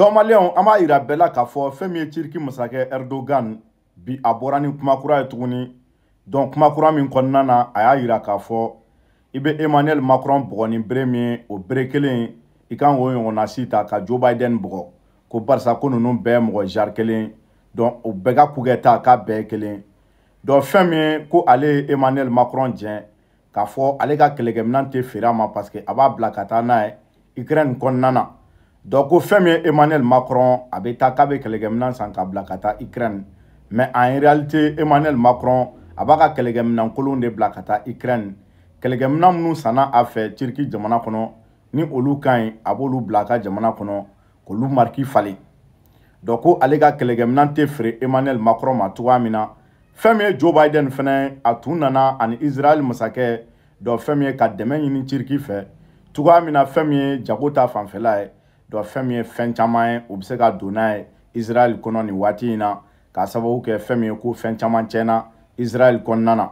Don male yon, ama ira bela ka fo, femye tir ki mousake Erdogan bi aborani kou makoura etouni. Don kou makoura mi yon kon nana, aya ira ka fo. Ibe Emanuel Macron bwoni bremen, ou brekelen, i kan woyon wona sita ka Joe Biden bwok. Kou barsakoun nou nou bem woy jarkelen, don ou bega kou geta ka bekelen. Don femye, kou ale Emanuel Macron jen, ka fo, ale ga kelege menante ferama paske aba blakata naye, ikren kon nana. donc ko fɛn min ye emmanuel macron a bɛ taa k'a bɛ kɛlɛkɛminɛn san k'a bila ka taa ukraine mais en réalité emmanuel macron a b'a ka kɛlɛkɛminɛn kolon de bila ka taa ukraine kɛlɛkɛminɛn minnu sanna a fɛ turki jamana kɔnɔ ni olu ka ɲi a b'olu bila a ka jamana kɔnɔ k'olu mariki falen donc ko ale ka kɛlɛkɛminɛn tɛ feere emmanuel macron ma cogoya min na fɛn min ye joe biden fɛnɛ a tun nana ani israel masakɛ dɔ fɛn min ye ka dɛmɛ ɲini turki fɛ cogoya min na fɛn min ye jago ta fanfɛla ye dɔn fɛn min ye fɛn caman ye u bɛ se ka don n'a ye israɛl kɔnɔ nin waati in na k'a sababu kɛ fɛn min ye ko fɛn caman tiɲɛna israɛl kɔnɔna na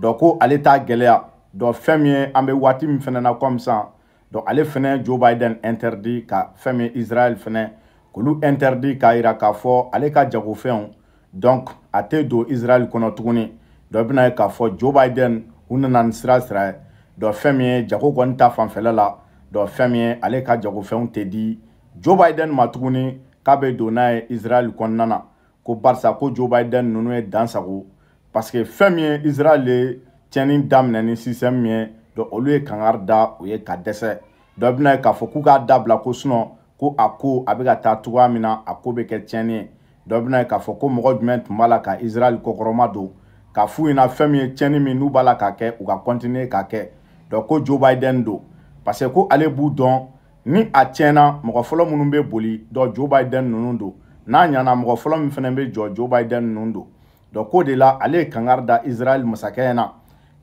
dɔn ko ale t'a gɛlɛya dɔn fɛn min ye an bɛ waati min fɛnɛ na comme sisan dɔn ale fɛnɛ joe biden interdit ka fɛn min ye israɛl fɛnɛ k'olu interdit k'a yira k'a fɔ ale ka jagofɛnw donc a tɛ don israɛl kɔnɔ tuguni dɔ bɛna ye k'a fɔ joe biden u nana nin sira sira ye dɔ fɛn min ye jago kɔni ta fanfɛla la dɔn fɛn min ye ale ka jagofɛnw tɛ di joe biden ma tuguni k'a bɛ don n'a ye israɛl kɔnɔna na ko barisa ko joe biden ninnu ye dansago paseke fɛn min ye israɛl ye tiɲɛni daminɛ ni système min ye dɔn olu ye kangari da o ye ka dɛsɛ dɔ bɛna ye k'a fɔ k'u k'a dabila ko sinɔn ko a ko a bɛ ka taa cogoya min na a ko bɛ kɛ tiɲɛni ye dɔ bɛna ye k'a fɔ ko mɔgɔ jumɛn tun b'a la ka israɛl kɔkɔrɔma don k'a f'u ɲɛna fɛn min ye tiɲɛni min n'u b'a la k'a kɛ u ka kɔntiniye k'a kɛ dɔn ko joe biden don parce que ko ale b'u dɔn ni a tiɲɛna mɔgɔ fɔlɔ minnu bɛ boli dɔ joe biden ninnu don n'a ɲana mɔgɔ fɔlɔ min fana bɛ jɔ joe biden ninnu don dɔ k'o de la ale ye kangari da israel masakɛ in na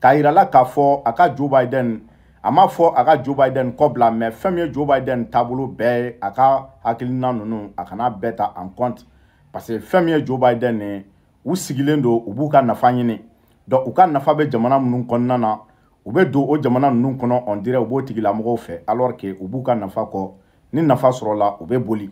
k'a yira la k'a fɔ a ka joe biden a ma fɔ a ka joe biden kɔbila mɛ fɛn min ye joe biden taabolo bɛɛ ye a ka hakilina ninnu a kana bɛɛ ta en compte parce que fɛn min ye joe biden ye u sigilen don u b'u ka nafa ɲini dɔn u ka nafa bɛ jamana minnu kɔnɔna na u bɛ don o jamana ninnu kɔnɔ on dirait u b'o tigilamɔgɔw fɛ alors que u b'u ka nafa kɔ ni nafa sɔrɔla u bɛ boli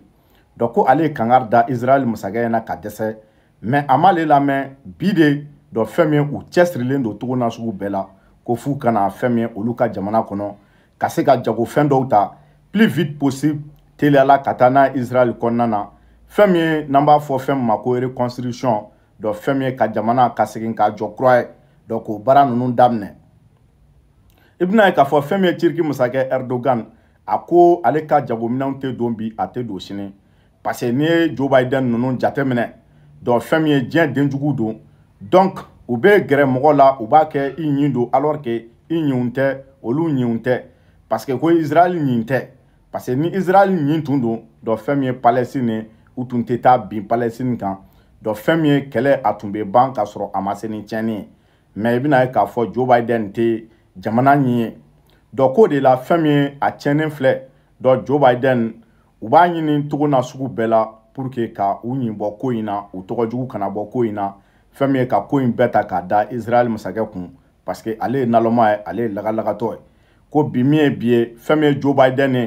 donc ko ale ye kangari da Israël masakɛ ɲɛna ka dɛsɛ mais a m'ale lamɛn bi de dɔ fɛn min u cɛsirilen don togo nasugu bɛɛ la ko f'u kana fɛn min olu ka jamana kɔnɔ ka se ka jagofɛn dɔw ta plus vite possible teliyala ka taa n'a ye Israël kɔnɔna na fɛn min ye n'an b'a fɔ fɛn min ma ko reconstruction dɔ fɛn min ye ka jamana ka segin ka jɔ kura ye donc o baara ninnu daminɛ i bɛna ye k'a fɔ fɛn min ye tiriki masakɛ erdogan a ko ale ka jagominɛw tɛ don bi a tɛ don sini parce que n'i ye joe biden ninnu jateminɛ dɔn fɛn min ye diɲɛ denjugu don donc u bɛ gɛrɛ mɔgɔ la u b'a kɛ i ɲin don alors que i ɲinw tɛ olu ɲinw tɛ parce que ko israɛl ɲin tɛ parce que ni israɛl ɲin tun don dɔn fɛn min ye palɛsine u tun tɛ taa bin palɛsine kan dɔn fɛn min ye kɛlɛ a tun bɛ ban k'a sɔrɔ a ma se ni tiɲɛni ye mɛ i bɛna ye k'a fɔ joe biden tɛ Jamana nye, do kode la femye atjenen flek do Joe Biden Uba nye nin tou na soukou bela pouke ka ou nye wakou ina Ou toukou jougou kana wakou ina Femeye ka kou in beta ka da Izrael msagep kon Paske ale naloma e, ale laga laga to e Ko bimeye bie, femye Joe Biden e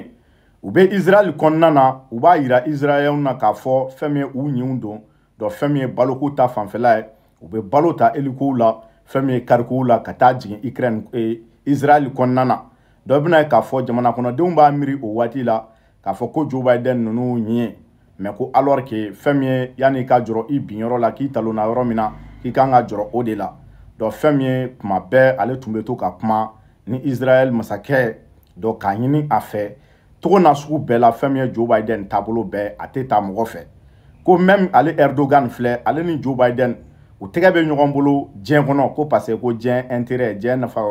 Ube Izrael kon nana, uba ira Izrael na ka fo Femeye ou nye undon, do femye balo kouta fanfela e Ube balo ta elikou la fɛn min ye karikuw la ka taa jigin ukraine e, israɛl kɔnɔna na dɔ bɛna ye k'a fɔ jamana kɔnɔdenw b'a miiri o waati la k'a fɔ ko joe biden ninnu ɲi mɛ ko alors que fɛn min ye yanni i ka jɔrɔ i binyɔrɔ la k'i talonna yɔrɔ min na k'i kan ka jɔrɔ o de la dɔ fɛn min ye kuma bɛɛ ale tun bɛ to ka kuma ni israɛl masakɛ dɔ k'a ɲini a fɛ togo nasugu bɛɛ la fɛn min ye joe biden taabolo bɛɛ a tɛ taa mɔgɔ fɛ ko même ale erdogan filɛ ale ni joe biden Ou tekebe nyongon bolo, djen konon, kou pase, kou djen entere, djen nefa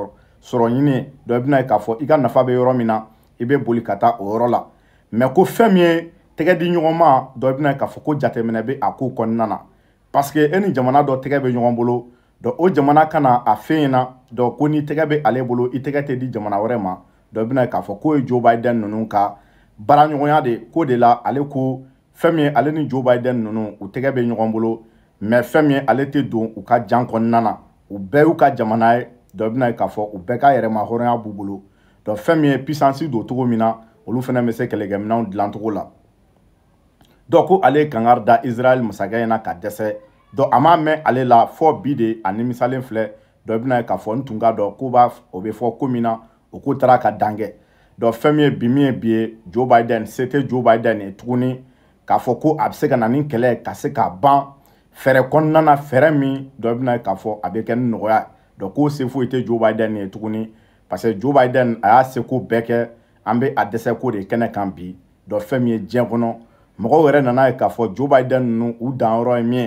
soron yine, doye bina e kafo, igan nefa be yoronmina, ibe boli kata oron la. Men kou femye, teke di nyongon man, doye bina e kafo, kou jate menebe akou kon nana. Paske eni djemana doye tekebe nyongon bolo, doye o djemana kana a feyena, doye kou ni tekebe ale bolo, iteke te di djemana vreman, doye bina e kafo, kou e Joe Biden nonon ka, baran nyongon yande, kou de la, ale kou, femye ale ni Joe Biden nonon, ou tekebe nyongon bolo, mɛ fɛn min ale tɛ don u ka jan kɔnɔna na u bɛɛ y'u ka jamana ye dɔ bɛna ye k'a fɔ u bɛɛ ka yɛrɛma hɔrɔnya b'u bolo dɔ fɛn min ye pisansi don cogo min na olu fana bɛ se kɛlɛkɛminɛnw dilan cogo la dɔ ko ale ye kangari da israɛl masakɛ in na ka dɛsɛ dɔ a m'a mɛn ale la fɔ bi de a nimisalen filɛ dɔ bɛna ye k'a fɔ n tun ka dɔn ko b'a o bɛ fɔ ko min na o ko taara ka dan kɛ dɔ fɛn min ye bi min ye bi ye joe biden se tɛ joe biden ye tuguni k'a fɔ ko a bɛ se ka na ni kɛlɛ ye ka se k'a ban Fere kon nana, fere mi, do e bina e kafo, a beken nou ya, do kou sefou ite Joe Biden e touni. Pase Joe Biden a ya se kou beke, anbe a dese kou de kene kambi, do femye djen konon. Mwen kou re nana e kafo, Joe Biden nou ou dan roye mi,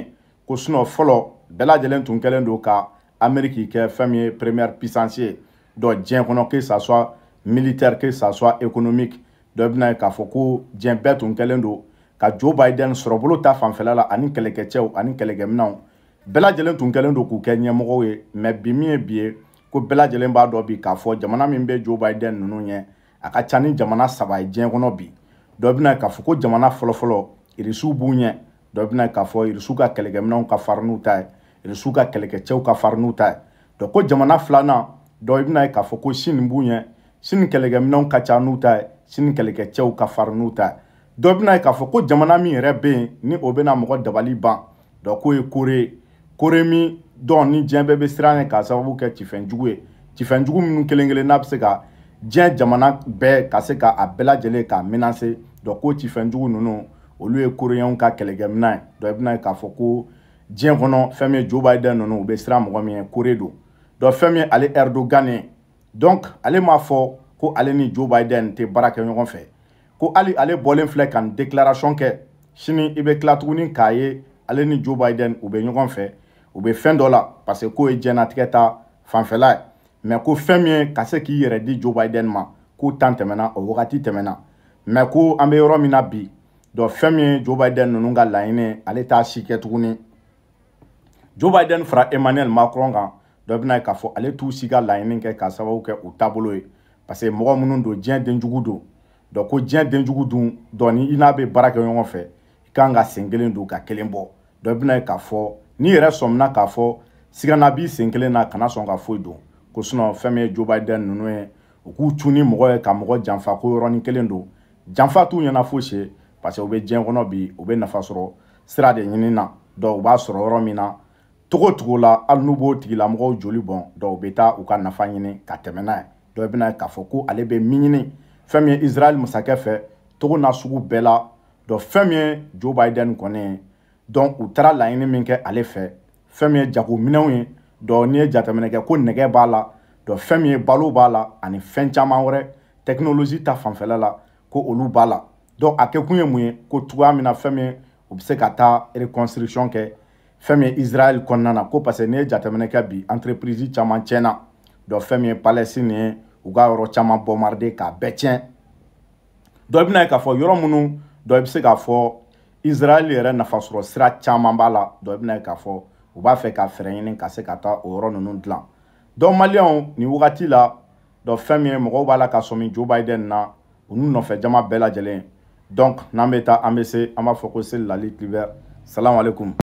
kous nou folo, bela jelen ton ke lendo ka Ameriki ke femye premier pisansye. Do djen konon ki sa swa militer, ki sa swa ekonomik, do e bina e kafo kou djen bet ton ke lendo. ka Joe Biden sɔrɔbolo ta fanfɛla la ani kɛlɛkɛcɛw ani kɛlɛkɛminɛw bɛɛ lajɛlen tun kɛlen don k'u kɛ ɲɛmɔgɔw ye mɛ bi min ye bi ye ko bɛɛ lajɛlen b'a dɔn bi k'a fɔ jamana min bɛ Joe Biden ninnu ɲɛ a ka ca ni jamana saba ye diɲɛ kɔnɔ bi dɔ na k'a fɔ ko jamana fɔlɔfɔlɔ irisiw b'u ɲɛ dɔ bɛna k'a fɔ irisiw ka kɛlɛkɛminɛw ka farin n'u ta ye irisiw ka kɛlɛkɛcɛw ka farin n'u ta ye dɔ ko jamana filanan dɔ i bɛna k'a fɔ ko sini b'u ɲɛ sini kɛlɛkɛminɛw ka ca n'u ta ye sini kɛlɛkɛcɛw ka farin n'u ta ye dɔ bɛna ye k'a fɔ ko jamana min yɛrɛ bɛ yen ni o bɛna mɔgɔ dabali ban dɔ k'o ye kore ye kore min dɔn ni diɲɛ bɛɛ bɛ siran ɲɛ k'a sababu kɛ cifɛnjugu ye cifɛnjugu minnu kelen kelen n'a bɛ se ka diɲɛ jamana bɛɛ ka se k'a bɛɛ lajɛlen k'a menacé dɔ k'o cifɛnjugu ninnu olu ye koreɲɛw ka kɛlɛkɛminɛn ye dɔ i bɛna ye k'a fɔ ko diɲɛ kɔnɔ fɛn min ye Joe Biden ninnu u bɛ siran mɔgɔ min ɲɛ kore don dɔ fɛn min ye ale Erdogan ye donc ale m'a fɔ ko ale ni Joe Biden tɛ baara kɛ ɲɔgɔn fɛ ko hali ale bɔlen filɛ ka nin déclaration kɛ sini i bɛ tila tuguni k'a ye ale ni joe biden u bɛ ɲɔgɔn fɛ u bɛ fɛn dɔ la parce que k'o ye diɲɛnatigɛ ta fanfɛla ye mɛ ko fɛn min ye ka se k'i yɛrɛ di joe biden ma k'u tan tɛmɛna o wagati tɛmɛna mɛ ko an bɛ yɔrɔ min na bi dɔn fɛn min ye joe biden ninnu ka laɲini ale t'a si kɛ tuguni joe biden fara emmanuel macron kan dɔ bɛna ye k'a fɔ ale t'u si ka laɲini kɛ k'a sababu kɛ u taabolo ye parce que mɔgɔ minnu don diɲɛ denjugu don donc ko diɲɛ denjugu dun dɔɔni i n'a bɛ baara kɛ ɲɔgɔn fɛ i kan ka sen kelen don ka kelen bɔ dɔ bɛna ye k'a fɔ n'i yɛrɛ sɔmina k'a fɔ sigana b'i sen kelen na kana sɔn ka foyi don ko sinɔn fɛn min ye joe biden ninnu ye u k'u cun ni mɔgɔ ye ka mɔgɔ janfa ko yɔrɔnin kelen don janfa t'u ɲɛna foyi se parce que u bɛ diɲɛ kɔnɔ bi u bɛ nafa sɔrɔ sira de ɲini na dɔw b'a sɔrɔ yɔrɔ min na togo togo la hali n'u b'o tigilamɔgɔw joli bɔn dɔw bɛ taa u ka nafa ɲini ka tɛmɛ n'a ye dɔw bɛna k'a fɔ ko ale bɛ min ɲini fɛn min ye israɛl masakɛ fɛ togo na sugu bɛɛ la dɔn fɛn min ye joe biden kɔni dɔn u taara laɲini min kɛ ale fɛ fɛn min ye jagominɛw ye dɔn n'i ye jateminɛ kɛ ko nɛgɛ b'a la dɔn fɛn min ye balo b'a la ani fɛn caman wɛrɛ tɛkinoloji ta fanfɛla la ko olu b'a la dɔn a kɛ kun ye mun ye ko cogoya min na fɛn min u bɛ se ka taa reconstruction kɛ fɛn min ye israɛl kɔnɔna na ko parce que n'i ye jateminɛ kɛ bi entreprise caman tiɲɛna dɔn fɛn min ye palɛsine ye u ka yɔrɔ caman bɔmariden k'a bɛɛ tiɲɛ dɔ bɛ na ye k'a fɔ yɔrɔ minnu dɔ bɛ se k'a fɔ israɛli yɛrɛ nafasɔrɔ sira caman b'a la dɔ bɛ na ye k'a fɔ u b'a fɛ ka fɛɛrɛ ɲini ka se ka taa o yɔrɔ ninnu dilan dɔw maliyɛnw nin wagati la dɔ fɛn min ye mɔgɔw b'a la ka sɔmi jo biden na u n'u nɔfɛ jama bɛɛ lajɛlen donc n'an bɛ taa an bɛ se an b'a fɔ ko seli lali kibaru salamu aleykum.